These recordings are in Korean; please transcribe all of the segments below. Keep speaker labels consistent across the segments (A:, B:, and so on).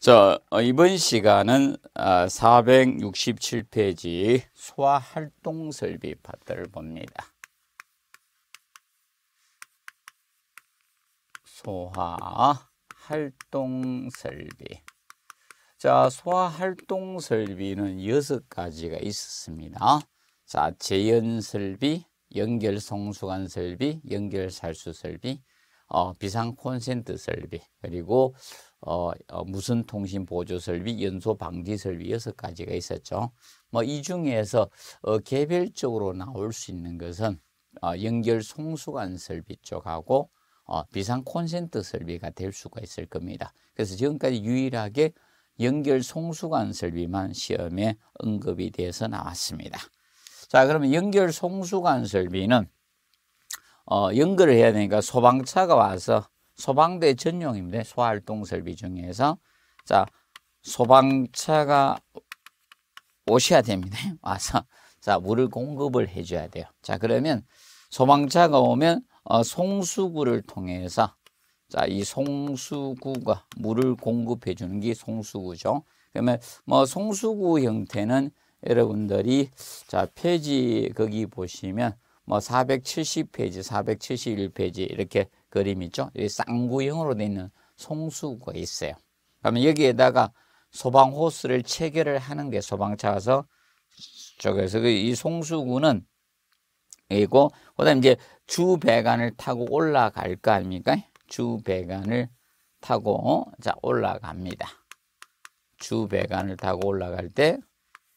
A: 자, 어, 이번 시간은 467페이지 아, 소아활동설비 파트를 봅니다. 소아활동설비 자, 소아활동설비는 6가지가 있었습니다. 자, 재연설비, 연결송수관설비, 연결살수설비, 어, 비상콘센트설비, 그리고 어, 어, 무슨 통신 보조 설비, 연소 방지 설비 여섯 가지가 있었죠. 뭐 이 중에서 어, 개별적으로 나올 수 있는 것은 어, 연결 송수관 설비 쪽하고 어, 비상 콘센트 설비가 될 수가 있을 겁니다. 그래서 지금까지 유일하게 연결 송수관 설비만 시험에 언급이 돼서 나왔습니다. 자, 그러면 연결 송수관 설비는 어, 연결을 해야 되니까 소방차가 와서 소방대 전용입니다. 소활동 설비 중에서 자 소방차가 오셔야 됩니다. 와서 자 물을 공급을 해줘야 돼요. 자 그러면 소방차가 오면 어, 송수구를 통해서 자 이 송수구가 물을 공급해 주는 게 송수구죠. 그러면 뭐 송수구 형태는 여러분들이 자 페이지 거기 보시면 뭐 470페이지, 471페이지 이렇게 그림이죠. 여기 쌍구형으로 되어 있는 송수가 있어요. 그러면 여기에다가 소방 호스를 체결을 하는 게 소방차가서 쪽에서 그 이 송수구는 이고 그다음 이제 주 배관을 타고 올라갈 거 아닙니까? 주 배관을 타고 어? 자 올라갑니다. 주 배관을 타고 올라갈 때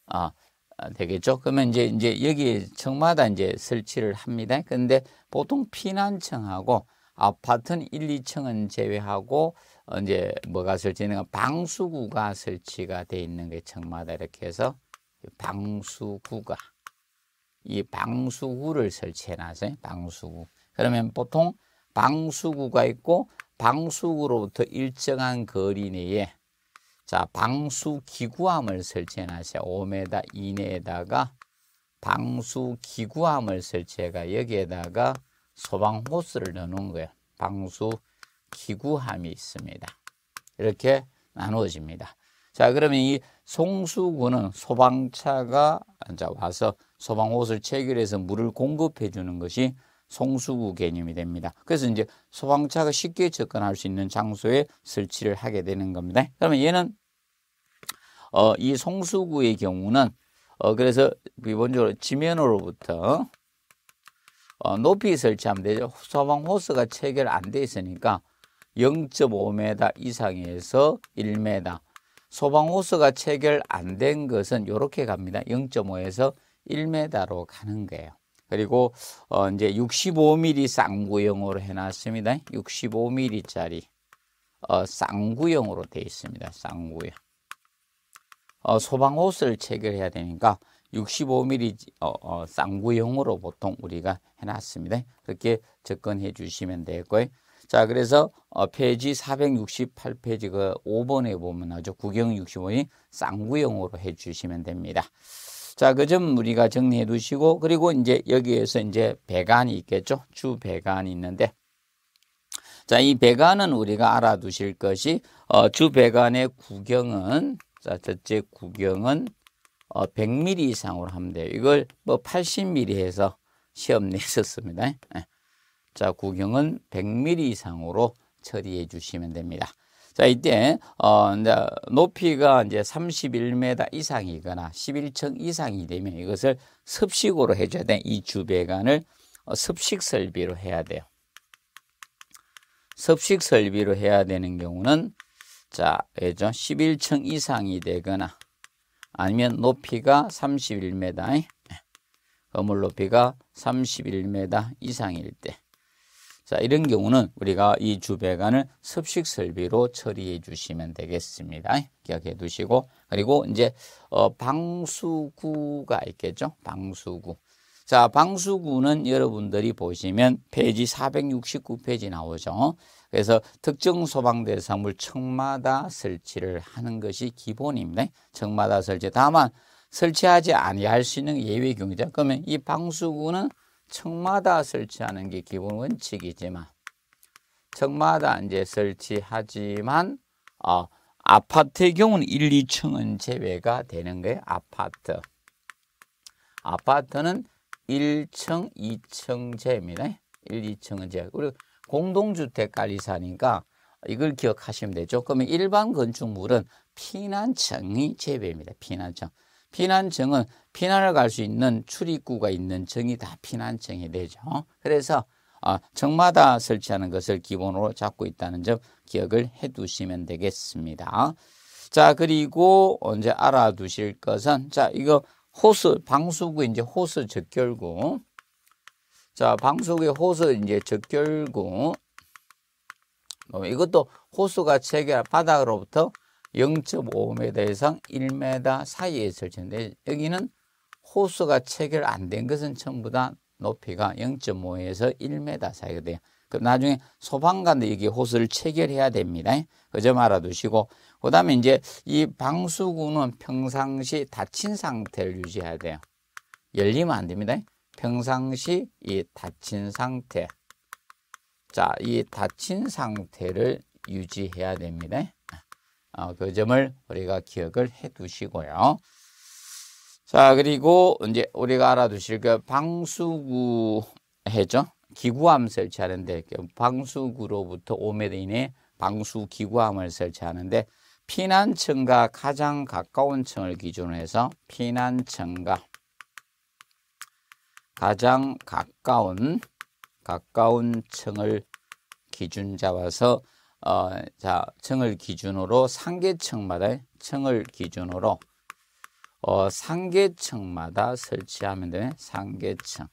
A: 아, 아 되겠죠. 그러면 이제 이제 여기 청마다 이제 설치를 합니다. 근데 보통 피난청하고 아파트는 1, 2층은 제외하고 어, 이제 뭐가 설치되는 방수구가 설치가 돼 있는 게 층마다 이렇게 해서 방수구가 이 방수구를 설치해 놨어요. 방수구. 그러면 보통 방수구가 있고 방수구로부터 일정한 거리 내에 자 방수기구함을 설치해 놨어요. 5m 이내에다가 방수기구함을 설치해가 여기에다가 소방호스를 넣는 거예요. 방수 기구함이 있습니다. 이렇게 나누어집니다. 자, 그러면 이 송수구는 소방차가 와서 소방호스를 체결해서 물을 공급해 주는 것이 송수구 개념이 됩니다. 그래서 이제 소방차가 쉽게 접근할 수 있는 장소에 설치를 하게 되는 겁니다. 그러면 얘는 어, 이 송수구의 경우는 어, 그래서 기본적으로 지면으로부터 어, 높이 설치하면 되죠. 소방 호스가 체결 안 돼 있으니까 0.5m 이상에서 1m. 소방 호스가 체결 안 된 것은 이렇게 갑니다. 0.5에서 1m로 가는 거예요. 그리고 어, 이제 65mm 쌍구형으로 해놨습니다. 65mm짜리 어, 쌍구형으로 되어 있습니다. 쌍구형. 어, 소방 호스를 체결해야 되니까 65mm 어, 어, 쌍구형으로 보통 우리가 해놨습니다. 그렇게 접근해 주시면 되고요. 자, 그래서 어, 페이지 468페이지 그 5번에 보면 아주 구경 6 5 m m 쌍구형으로 해 주시면 됩니다. 자, 그 점 우리가 정리해 두시고 그리고 이제 여기에서 이제 배관이 있겠죠. 주 배관이 있는데 자, 이 배관은 우리가 알아두실 것이 어, 주 배관의 구경은 자, 첫째 구경은 100mm 어, 이상으로 하면 돼요. 이걸 뭐 80mm 해서 시험 내셨습니다. 예. 자, 구경은 100mm 이상으로 처리해 주시면 됩니다. 자, 이때 어 이제 높이가 이제 31m 이상이거나 11층 이상이 되면 이것을 습식으로 해 줘야 돼. 이 주배관을 어, 습식 설비로 해야 돼요. 습식 설비로 해야 되는 경우는 자, 그죠? 11층 이상이 되거나 아니면 높이가 31m 건물 예. 높이가 31m 이상일 때 자, 이런 경우는 우리가 이 주배관을 습식 설비로 처리해 주시면 되겠습니다. 예. 기억해 두시고 그리고 이제 어, 방수구가 있겠죠. 방수구. 자, 방수구는 여러분들이 보시면 페이지 469페이지 나오죠. 그래서 특정 소방대사물 층마다 설치를 하는 것이 기본입니다. 층마다 설치. 다만 설치하지 아니할 수 있는 예외 경우죠. 그러면 이 방수구는 층마다 설치하는 게 기본 원칙이지만 층마다 이제 설치하지만 어, 아파트의 경우는 1, 2층은 제외가 되는 거예요. 아파트. 아파트는 1층, 2층제입니다. 1, 2층제. 그리고 공동주택 관리사니까 이걸 기억하시면 되죠. 그러면 일반 건축물은 피난청이 제외입니다. 피난청. 피난청은 피난을 갈 수 있는 출입구가 있는 층이다 피난청이 되죠. 그래서 층마다 어, 설치하는 것을 기본으로 잡고 있다는 점 기억을 해두시면 되겠습니다. 자 그리고 언제 알아두실 것은 자 이거 호수 방수구 이제 호수 적결구 자 방수구의 호수 이제 적결구 뭐 이것도 호수가 체결 바닥으로부터 0.5m 이상 1m 사이에 설치인데 여기는 호수가 체결 안 된 것은 전부 다 높이가 0.5에서 1m 사이가 돼요. 그 나중에 소방관도 이게 호스를 체결해야 됩니다. 그 점 알아두시고 그 다음에 이제 이 방수구는 평상시 닫힌 상태를 유지해야 돼요. 열리면 안 됩니다. 평상시 이 닫힌 상태 자, 이 닫힌 상태를 유지해야 됩니다. 어, 그 점을 우리가 기억을 해 두시고요. 자, 그리고 이제 우리가 알아두실 그 방수구 해죠. 기구함 설치하는데 방수구로부터 5m 이내 방수 기구암을 설치하는데 피난층과 가장 가까운 층을 기준으로 해서 피난층과 가장 가까운 가까운 층을 기준 잡아서 어, 자 층을 기준으로 상계층마다 층을 기준으로 어, 상계층마다 설치하면 되네 상계층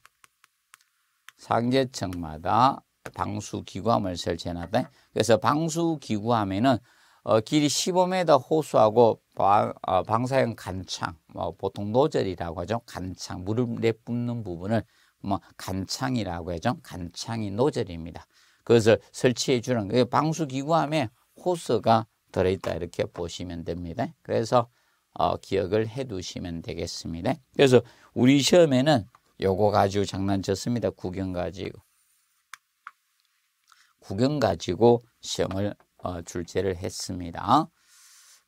A: 상계층마다 방수기구함을 설치해놨다. 그래서 방수기구함에는 어, 길이 15m 호수하고 방, 어, 방사형 간창, 뭐 보통 노절이라고 하죠. 간창, 물을 내뿜는 부분을 뭐 간창이라고 하죠. 간창이 노절입니다. 그것을 설치해 주는 그 방수기구함에 호스가 들어있다 이렇게 보시면 됩니다. 그래서 어, 기억을 해 두시면 되겠습니다. 그래서 우리 시험에는 요거 가지고 장난쳤습니다. 구경 가지고. 구경 가지고 시험을 어, 출제를 했습니다.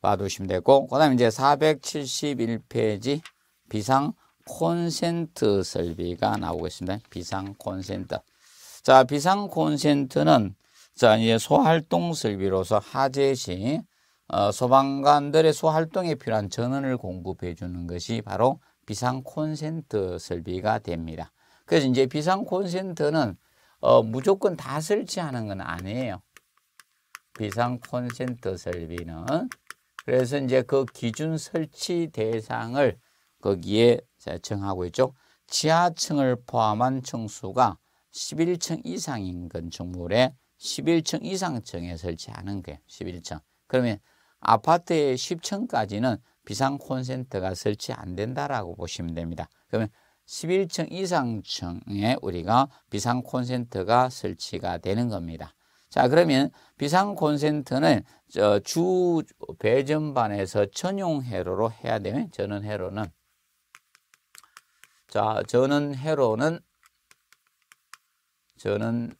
A: 봐두시면 되고 그 다음에 이제 471페이지 비상 콘센트 설비가 나오겠습니다 비상 콘센트. 자, 비상 콘센트는 자, 이제 소활동 설비로서 화재 시 어, 소방관들의 소활동에 필요한 전원을 공급해 주는 것이 바로 비상 콘센트 설비가 됩니다. 그래서 이제 비상 콘센트는 어, 무조건 다 설치하는 건 아니에요. 비상 콘센트 설비는 그래서 이제 그 기준 설치 대상을 거기에 정하고 있죠. 지하층을 포함한 층수가 11층 이상인 건 건물에 11층 이상층에 설치하는 거 11층. 그러면 아파트의 10층까지는 비상 콘센트가 설치 안 된다라고 보시면 됩니다. 그러면 11층 이상층에 우리가 비상 콘센트가 설치가 되는 겁니다. 자 그러면 비상 콘센트는 주 배전반에서 전용 회로로 해야 되면 전원 회로는 자 전원 회로는 전원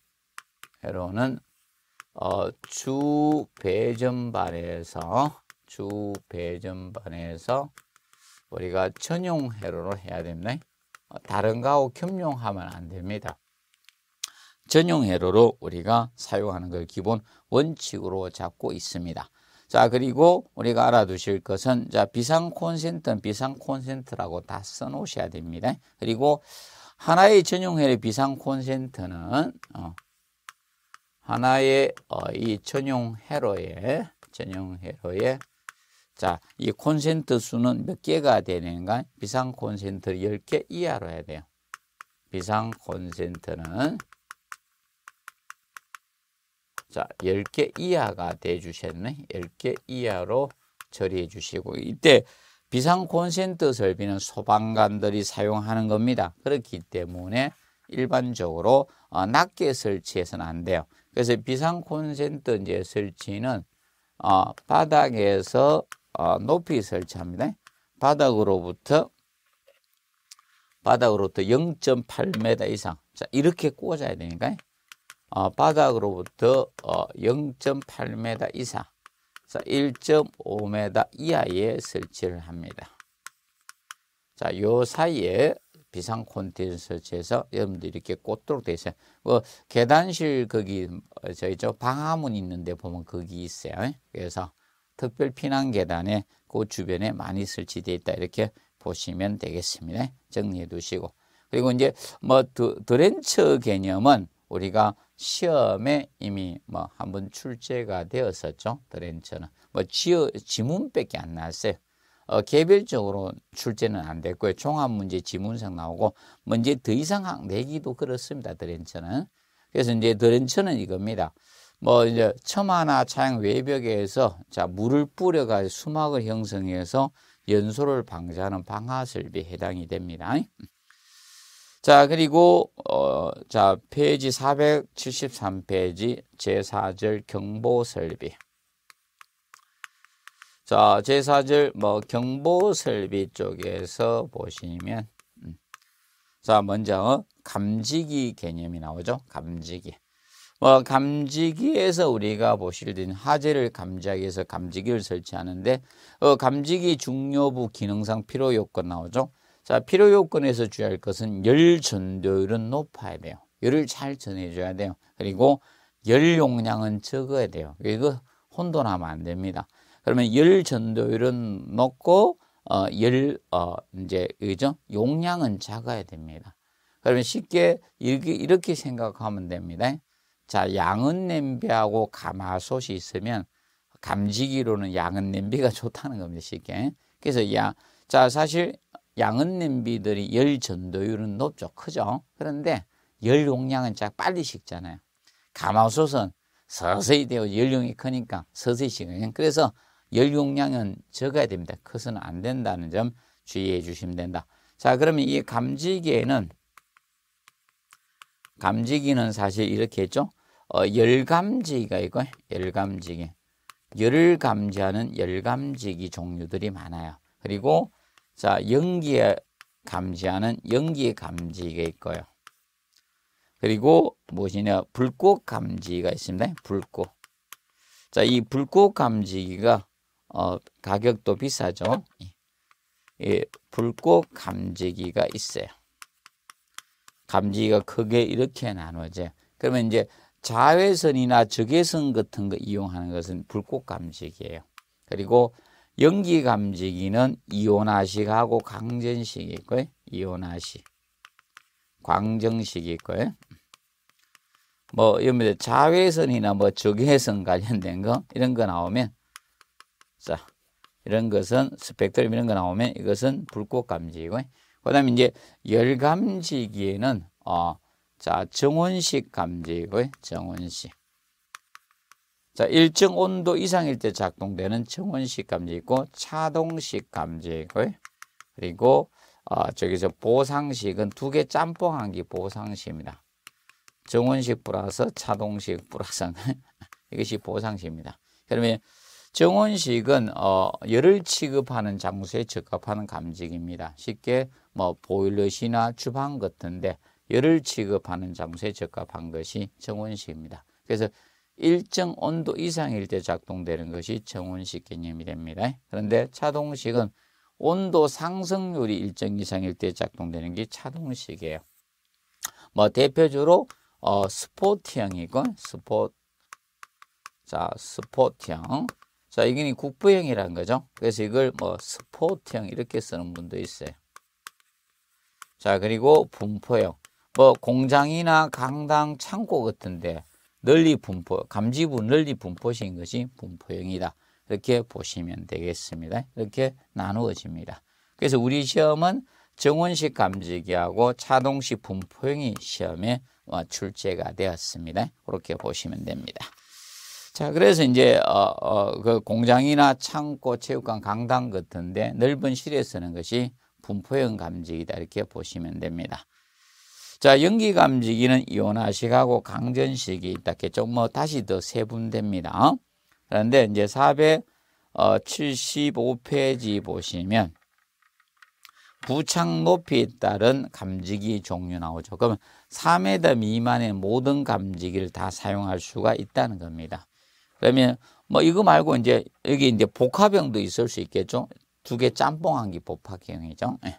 A: 회로는 어, 주 배전반에서 주 배전반에서 우리가 전용 회로로 해야 됩니다. 어, 다른 가오 겸용하면 안 됩니다. 전용 회로로 우리가 사용하는 걸 기본 원칙으로 잡고 있습니다. 자 그리고 우리가 알아두실 것은 자 비상 콘센트는 비상 콘센트라고 다 써놓으셔야 됩니다. 그리고 하나의 전용 회로 비상 콘센트는 어, 하나의 어, 이 전용 회로의 전용 회로의 자, 이 콘센트 수는 몇 개가 되는가? 비상 콘센트 10개 이하로 해야 돼요. 비상 콘센트는 자, 10개 이하가 돼 주셨네. 10개 이하로 처리해 주시고 이때 비상 콘센트 설비는 소방관들이 사용하는 겁니다. 그렇기 때문에 일반적으로 어, 낮게 설치해서는 안 돼요. 그래서 비상 콘센트 이제 설치는 어, 바닥에서 아, 높이 설치합니다. 바닥으로부터 바닥으로부터 0.8m 이상 자 이렇게 꽂아야 되니까 어, 바닥으로부터 어, 0.8m 이상 1.5m 이하에 설치를 합니다. 자, 요 사이에 비상 콘텐츠 설치해서 여러분들 이렇게 꽂도록 되어 있어요. 뭐, 계단실 거기, 어, 저기 저 방화문 있는데 보면 거기 있어요. 그래서 특별 피난 계단에그 주변에 많이 설치되어 있다 이렇게 보시면 되겠습니다. 정리해 두시고 그리고 이제 뭐 드렌처 개념은 우리가 시험에 이미 뭐한번 출제가 되었었죠. 드렌처는 뭐 지어 지문밖에 안 나왔어요. 어, 개별적으로 출제는 안 됐고요. 종합문제 지문상 나오고 문제 더 이상 내기도 그렇습니다. 드렌처는 그래서 이제 드렌처는 이겁니다. 뭐 이제 첨화나 차양 외벽에서 자 물을 뿌려가지고 수막을 형성해서 연소를 방지하는 방화설비에 해당이 됩니다. 자 그리고 어, 자 페이지 473페이지 제4절 경보설비 자 제4절 뭐 경보설비 쪽에서 보시면 음. 자 먼저 어, 감지기 개념이 나오죠. 감지기 뭐 감지기에서 우리가 보실 때 화재를 감지하기 위해서 감지기를 설치하는데 어, 감지기 중요부 기능상 필요 요건 나오죠. 자, 필요 요건에서 주의할 것은 열 전도율은 높아야 돼요. 열을 잘 전해줘야 돼요. 그리고 열 용량은 적어야 돼요. 이거 혼돈하면 안 됩니다. 그러면 열 전도율은 높고 어, 열, 어, 이제, 그죠? 용량은 작아야 됩니다. 그러면 쉽게 이렇게, 이렇게 생각하면 됩니다. 자, 양은 냄비하고 가마솥이 있으면 감지기로는 양은 냄비가 좋다는 겁니다, 쉽게. 그래서 야, 자, 사실 양은 냄비들이 열 전도율은 높죠. 크죠? 그런데 열 용량은 쫙 빨리 식잖아요. 가마솥은 서서히 되어 열용이 크니까 서서히 식어요. 그래서 열 용량은 적어야 됩니다. 커서는 안 된다는 점 주의해 주시면 된다. 자, 그러면 이 감지기에는 감지기는 사실 이렇게 했죠. 어, 열감지기가 있고 열감지기. 열을 감지하는 열감지기 종류들이 많아요. 그리고 자 연기에 감지하는 연기 감지기가 있고요. 그리고 무엇이냐 불꽃 감지기가 있습니다. 불꽃. 자이 불꽃 감지기가 어, 가격도 비싸죠. 예, 불꽃 감지기가 있어요. 감지기가 크게 이렇게 나눠져 그러면 이제 자외선이나 적외선 같은 거 이용하는 것은 불꽃 감지기예요. 그리고 연기 감지기는 이온화식하고 강전식이 있고요. 이온화식, 광정식이 있고요. 뭐 이런 뭐 자외선이나 뭐 적외선 관련된 거 이런 거 나오면 자 이런 것은 스펙트럼 이런 거 나오면 이것은 불꽃 감지이고 그다음에 이제 열감지기에는 어, 자 정온식 감지고 정온식. 자 일정 온도 이상일 때 작동되는 정온식 감지 있고 차동식 감지 있 그리고 어, 저기서 보상식은 두 개 짬뽕 한기 보상식입니다. 정온식 플러스 차동식 플러스 이것이 보상식입니다. 그러면 정원식은 어, 열을 취급하는 장소에 적합하는 감지기입니다. 쉽게 뭐 보일러시나 주방 같은데 열을 취급하는 장소에 적합한 것이 정온식입니다. 그래서 일정 온도 이상일 때 작동되는 것이 정온식 개념이 됩니다. 그런데 차동식은 온도 상승률이 일정 이상일 때 작동되는 게 차동식이에요. 뭐 대표적으로 어, 스포티형이건 스포트 자 스포트형 자 이게 국부형이라는 거죠. 그래서 이걸 뭐스포티형 이렇게 쓰는 분도 있어요. 자, 그리고 분포형. 뭐 공장이나 강당, 창고 같은데 널리 분포, 감지부 널리 분포시인 것이 분포형이다. 이렇게 보시면 되겠습니다. 이렇게 나누어집니다. 그래서 우리 시험은 정원식 감지기하고 차동식 분포형이 시험에 어, 출제가 되었습니다. 그렇게 보시면 됩니다. 자, 그래서 이제 어, 어, 그 공장이나 창고, 체육관, 강당 같은데 넓은 실에 쓰는 것이 분포형 감지기다 이렇게 보시면 됩니다. 자, 연기 감지기는 이온화식하고 강전식이 있다. 좀뭐 다시 더 세분됩니다. 그런데 이제 475페이지 어, 보시면 부착 높이에 따른 감지기 종류 나오죠. 그러면 3m 미만의 모든 감지기를 다 사용할 수가 있다는 겁니다. 그러면 뭐 이거 말고 이제 여기 이제 복합형도 있을 수 있겠죠. 두개 짬뽕한 기 복학형이죠. 예.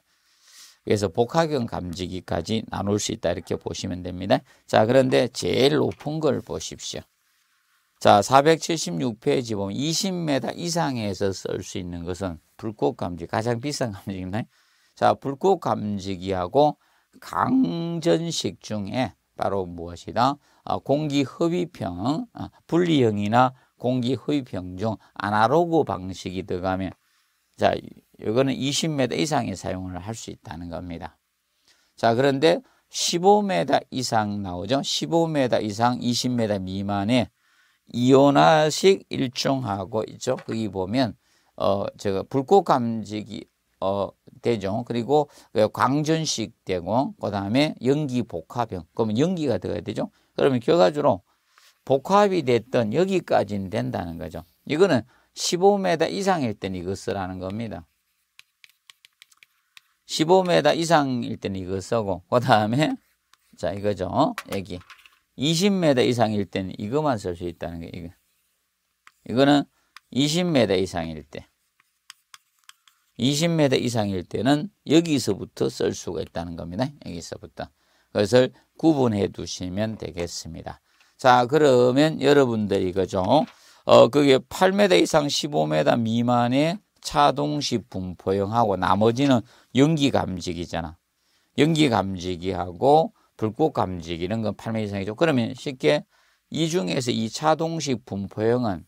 A: 그래서 복학형 감지기까지 나눌 수 있다 이렇게 보시면 됩니다. 자 그런데 제일 높은 걸 보십시오. 자 476페이지 보면 20m 이상에서 쓸 수 있는 것은 불꽃 감지 가장 비싼 감지기입자 불꽃 감지기하고 강전식 중에 바로 무엇이다? 아, 공기 흡입형, 아, 분리형이나 공기 흡입형 중 아날로그 방식이 들어가면 자, 이거는 20m 이상의 사용을 할 수 있다는 겁니다. 자, 그런데 15m 이상 나오죠. 15m 이상 20m 미만의 이온화식 일종하고 있죠. 거기 보면 어 제가 불꽃 감지기 어 대종 그리고 그 광전식 대공 그다음에 연기 복합형 그러면 연기가 들어야 되죠. 그러면 결과적으로 복합이 됐던 여기까지는 된다는 거죠. 이거는 15m 이상일 때는 이것을 하는 겁니다. 15m 이상일 때는 이거 쓰고 그 다음에 자 이거죠 여기 20m 이상일 때는 이것만 쓸 수 있다는 게 이거 이거는 20m 이상일 때 20m 이상일 때는 여기서부터 쓸 수가 있다는 겁니다 여기서부터 그것을 구분해 두시면 되겠습니다 자 그러면 여러분들 이거죠 어, 그게 8m 이상 15m 미만의 차동식 분포형하고 나머지는 연기 감지기잖아. 연기 감지기하고 불꽃 감지기 이런 건 8m 이상이죠. 그러면 쉽게 이 중에서 이 차동식 분포형은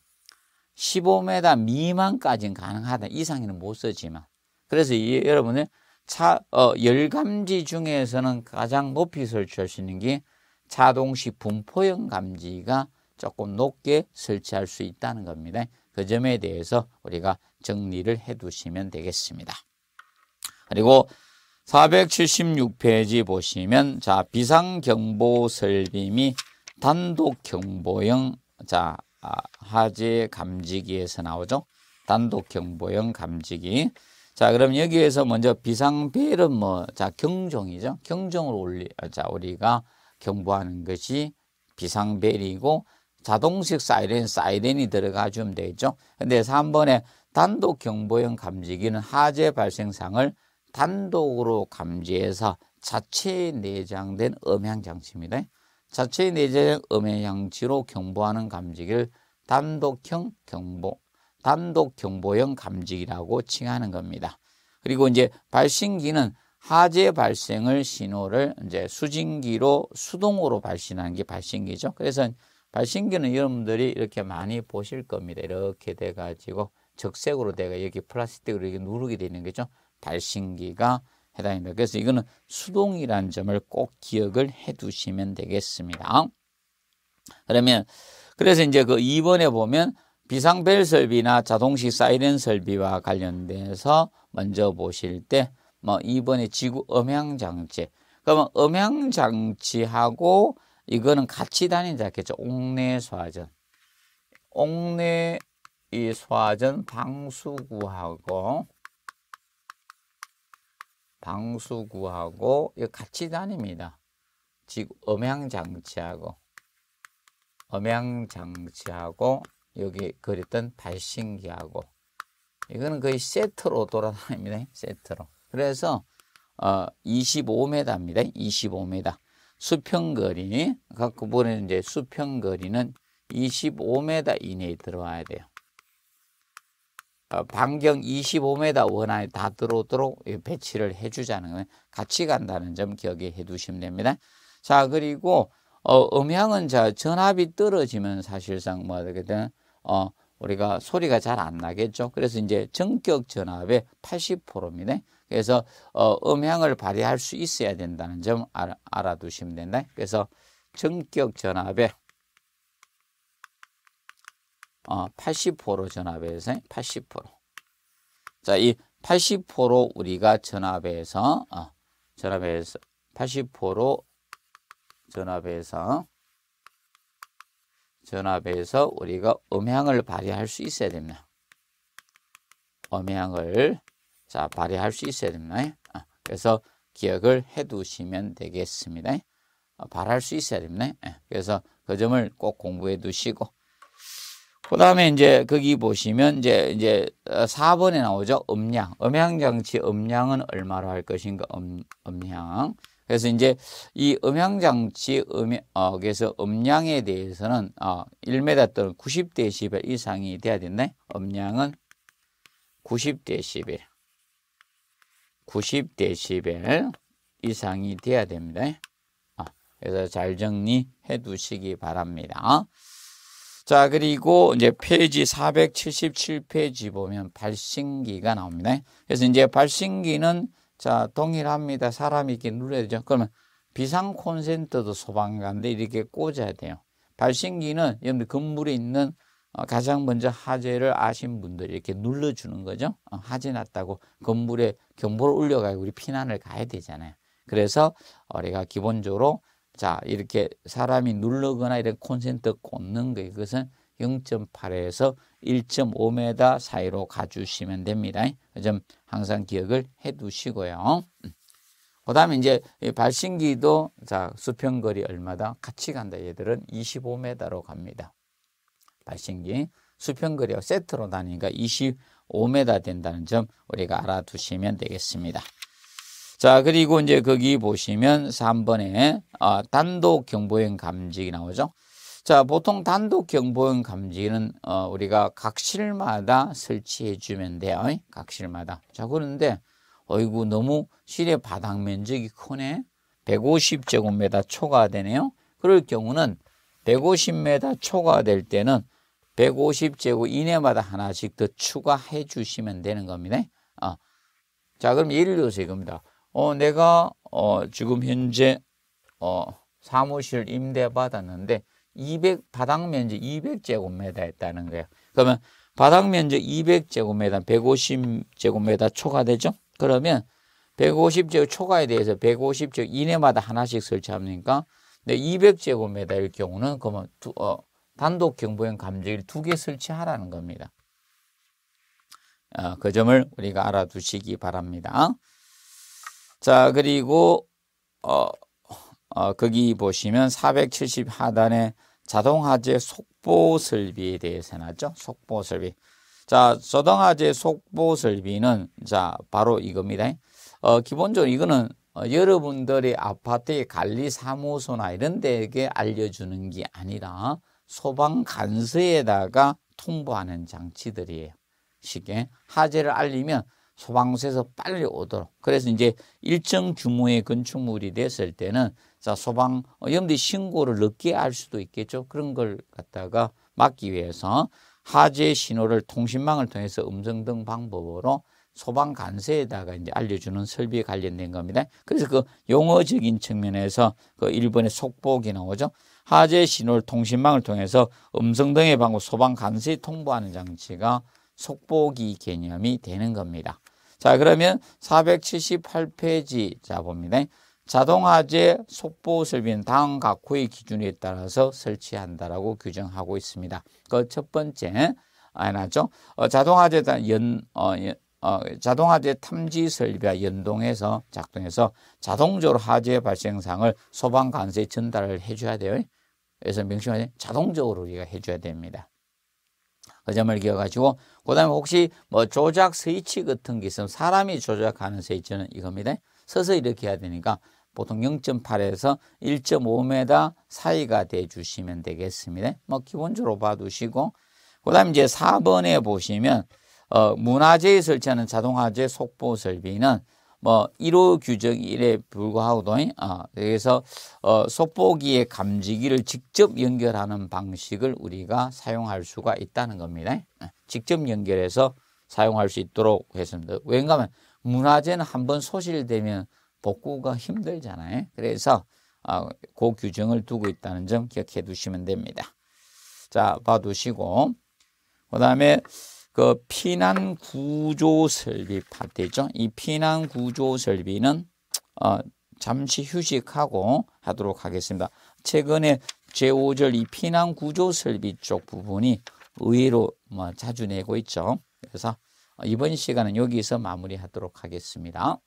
A: 15m 미만까지는 가능하다. 이상에는 못 쓰지만. 그래서 이, 여러분의 차, 어, 열감지 중에서는 가장 높이 설치할 수 있는 게 자동식 분포형 감지가 조금 높게 설치할 수 있다는 겁니다. 그 점에 대해서 우리가 정리를 해두시면 되겠습니다. 그리고 476페이지 보시면 자 비상경보 설빔이 단독 경보형 자 아, 하재 감지기에서 나오죠. 단독 경보형 감지기. 자, 그럼 여기에서 먼저 비상벨은 뭐, 자, 경종이죠. 경종을 올리, 자, 우리가 경보하는 것이 비상벨이고, 자동식 사이렌, 사이렌이 들어가 주면 되죠. 근데 3번에 단독 경보형 감지기는 하재 발생상을 단독으로 감지해서 자체에 내장된 음향 장치입니다. 자체에 내재된 음향 장치로 경보하는 감지기를 단독형 경보, 단독 경보형 감지기라고 칭하는 겁니다. 그리고 이제 발신기는 하재 발생을 신호를 이제 수진기로 수동으로 발신하는 게 발신기죠. 그래서 발신기는 여러분들이 이렇게 많이 보실 겁니다. 이렇게 돼가지고 적색으로 내가 여기 플라스틱으로 이렇게 누르게 되는 거죠. 발신기가 해당입니다. 그래서 이거는 수동이라는 점을 꼭 기억을 해 두시면 되겠습니다. 그러면 그래서 이제 그 2번에 보면 비상벨 설비나 자동식 사이렌 설비와 관련돼서 먼저 보실 때뭐 2번에 지구 음향 장치. 그러면 음향 장치하고 이거는 같이 다니자겠죠. 옥내 소화전. 옥내 이 소화전 방수구하고 방수구하고 이 같이 다닙니다. 지금 음향장치하고 음향장치하고 여기 그렸던 발신기하고 이거는 거의 세트로 돌아다닙니다. 세트로. 그래서 어, 25m입니다. 25m. 수평거리 갖고 보내는 이제 수평거리는 25m 이내에 들어와야 돼요. 어, 반경 25m 원안에 다 들어오도록 배치를 해주자는 거 같이 간다는 점 기억해 두시면 됩니다. 자 그리고 어, 음향은 자 전압이 떨어지면 사실상 뭐 어떻게 되는 어 우리가 소리가 잘 안 나겠죠. 그래서 이제 전격 전압의 80%입니다. 그래서 어, 음향을 발휘할 수 있어야 된다는 점 알아, 두시면 된다. 그래서 전격 전압의 8 0 전압에서 80%. 자, 이 80%로 우리가 전압에서 전압에서 80%로 전압에서 전압에서 우리가 음향을 발휘할 수 있어야 됩니다. 음향을 자, 발휘할 수 있어야 됩니다. 예? 어, 그래서 기억을 해 두시면 되겠습니다. 예? 어, 발할 수 있어야 됩니다. 예? 그래서 그 점을 꼭 공부해 두시고. 그 다음에 이제 거기 보시면 이제 이제 4번에 어, 나오죠. 음량. 음향장치 음량은 얼마로 할 것인가? 음, 음량. 그래서 이제 이 음향장치 음, 어, 그래서 음량에 대해서는 어, 1m 또는 90dB 이상이 돼야 되네. 음량은 90dB. 90 데시벨 이상이 돼야 됩니다. 아, 그래서 잘 정리해 두시기 바랍니다. 자, 그리고 이제 페이지 477페이지 보면 발신기가 나옵니다. 그래서 이제 발신기는 자, 동일합니다. 사람이 이렇게 눌러야죠. 그러면 비상 콘센트도 소방관데 이렇게 꽂아야 돼요. 발신기는 여러분들 건물에 있는 어, 가장 먼저 하재를 아신 분들이 이렇게 눌러주는 거죠. 하재 어, 났다고 건물에 경보를 울려가지고 우리 피난을 가야 되잖아요. 그래서 우리가 기본적으로 자 이렇게 사람이 누르거나 이런 콘센트 꽂는 거 이것은 0.8에서 1.5m 사이로 가주시면 됩니다. 좀 항상 기억을 해두시고요. 음. 그 다음에 이제 발신기도 자 수평거리 얼마다 같이 간다 얘들은 25m로 갑니다. 발신기 수평거리와 세트로 다니니까 25m 된다는 점 우리가 알아두시면 되겠습니다. 자 그리고 이제 거기 보시면 3번에 어, 단독 경보형 감지기 나오죠. 자 보통 단독 경보형 감지기는 어, 우리가 각 실마다 설치해 주면 돼요. 각 실마다. 자 그런데 어이구 너무 실의 바닥 면적이 크네. 150제곱미터 초과되네요. 그럴 경우는 150m 초과될 때는 150제곱 이내마다 하나씩 더 추가해 주시면 되는 겁니다. 어. 자, 그럼 예를 들어서 이겁니다. 어, 내가 어, 지금 현재 어, 사무실 임대 받았는데 200 바닥 면적 200제곱미터 있다는 거예요. 그러면 바닥 면적 200제곱미터, 150제곱미터 초과되죠? 그러면 150제곱 초과에 대해서 150제곱 이내마다 하나씩 설치합니까? 근데 200제곱미터일 경우는 그러면 두, 어, 단독 경보용 감지기를 두개 설치하라는 겁니다. 어, 그 점을 우리가 알아두시기 바랍니다. 자, 그리고 어, 어, 거기 보시면 470 하단에 자동화재 속보 설비에 대해서 나죠. 속보 설비. 자, 자동화재 속보 설비는 자, 바로 이겁니다. 어, 기본적으로 이거는 어, 여러분들의 아파트의 관리 사무소나 이런 데에게 알려주는 게 아니라 소방 간서에다가 통보하는 장치들이에요. 쉽게 화재를 알리면 소방서에서 빨리 오도록. 그래서 이제 일정 규모의 건축물이 됐을 때는 자 소방 염대 어, 신고를 늦게 할 수도 있겠죠. 그런 걸 갖다가 막기 위해서 화재 신호를 통신망을 통해서 음성 등 방법으로 소방 간세에다가 이제 알려주는 설비에 관련된 겁니다. 그래서 그 용어적인 측면에서 그 일본의 속보기 나오죠. 하재 신호를 통신망을 통해서 음성 등의 방법 소방 간세히 통보하는 장치가 속보기 개념이 되는 겁니다. 자 그러면 478페이지 자 봅니다. 자동화재 속보 설비는 다음 각호의 기준에 따라서 설치한다라고 규정하고 있습니다. 그 첫 번째 아나죠 어, 자동화재 연, 어, 어, 자동화재 탐지 설비와 연동해서 작동해서 자동적으로 화재 발생상을 소방 관세에 전달을 해줘야 돼요. 그래서 명심하세 자동적으로 우리가 해줘야 됩니다. 그 점을 기억하시고 그 다음에 혹시 뭐 조작 스위치 같은 게 있으면 사람이 조작하는 스위치는 이겁니다. 서서 이렇게 해야 되니까 보통 0.8에서 1.5m 사이가 돼주시면 되겠습니다. 뭐 기본적으로 봐두시고 그 다음 에 이제 4번에 보시면 어, 문화재에 설치하는 자동화재 속보 설비는 뭐 1호 규정일에 불과하고도 아, 그래서 어, 속보기의 감지기를 직접 연결하는 방식을 우리가 사용할 수가 있다는 겁니다. 네, 직접 연결해서 사용할 수 있도록 했습니다. 왜냐하면 문화재는 한번 소실되면 복구가 힘들잖아요. 그래서 어, 그 규정을 두고 있다는 점 기억해 두시면 됩니다. 자, 봐두시고 그 다음에 그 피난 구조 설비 파트 죠이 피난 구조 설비는 어, 잠시 휴식하고 하도록 하겠습니다. 최근에 제5절 이 피난 구조 설비 쪽 부분이 의외로 뭐 자주 내고 있죠. 그래서 이번 시간은 여기서 마무리하도록 하겠습니다.